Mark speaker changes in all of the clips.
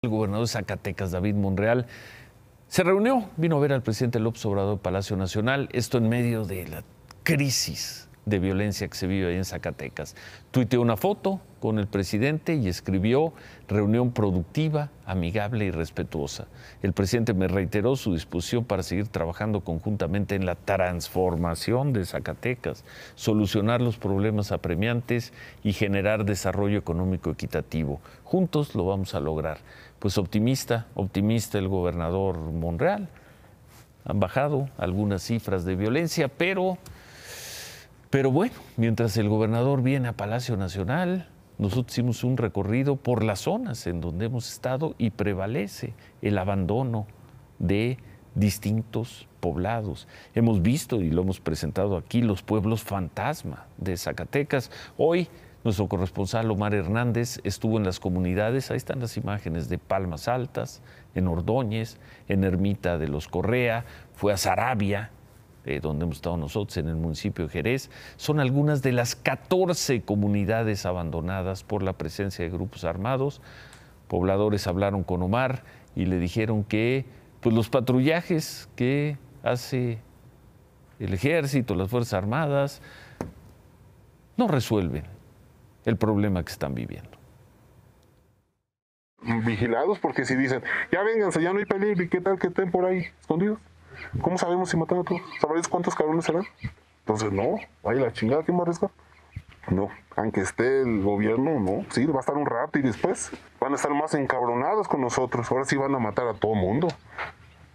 Speaker 1: El gobernador de Zacatecas, David Monreal, se reunió, vino a ver al presidente López Obrador Palacio Nacional, esto en medio de la crisis de violencia que se vive ahí en Zacatecas. Tuiteó una foto con el presidente y escribió reunión productiva, amigable y respetuosa. El presidente me reiteró su disposición para seguir trabajando conjuntamente en la transformación de Zacatecas, solucionar los problemas apremiantes y generar desarrollo económico equitativo. Juntos lo vamos a lograr. Pues optimista, optimista el gobernador Monreal. Han bajado algunas cifras de violencia, pero pero bueno, mientras el gobernador viene a Palacio Nacional, nosotros hicimos un recorrido por las zonas en donde hemos estado y prevalece el abandono de distintos poblados. Hemos visto y lo hemos presentado aquí los pueblos fantasma de Zacatecas. Hoy nuestro corresponsal Omar Hernández estuvo en las comunidades, ahí están las imágenes de Palmas Altas, en Ordóñez, en Ermita de los Correa, fue a Sarabia, eh, donde hemos estado nosotros, en el municipio de Jerez, son algunas de las 14 comunidades abandonadas por la presencia de grupos armados. Pobladores hablaron con Omar y le dijeron que pues, los patrullajes que hace el ejército, las Fuerzas Armadas, no resuelven el problema que están viviendo vigilados
Speaker 2: porque si dicen, ya vénganse, ya no hay peligro, ¿y qué tal que estén por ahí escondidos? ¿Cómo sabemos si matan a todos? ¿Sabréis cuántos cabrones serán? Entonces, no, vaya la chingada, ¿quién va a arriesgar? No, aunque esté el gobierno, no, sí, va a estar un rato y después van a estar más encabronados con nosotros. Ahora sí van a matar a todo mundo,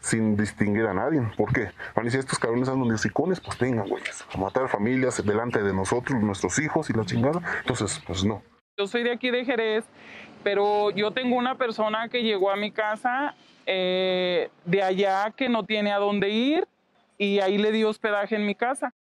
Speaker 2: sin distinguir a nadie. ¿Por qué? Van a decir, estos cabrones andan de sicones, pues tengan, güeyes, a matar familias delante de nosotros, nuestros hijos y la chingada. Entonces, pues no.
Speaker 3: Yo soy de aquí de Jerez, pero yo tengo una persona que llegó a mi casa eh, de allá que no tiene a dónde ir y ahí le di hospedaje en mi casa.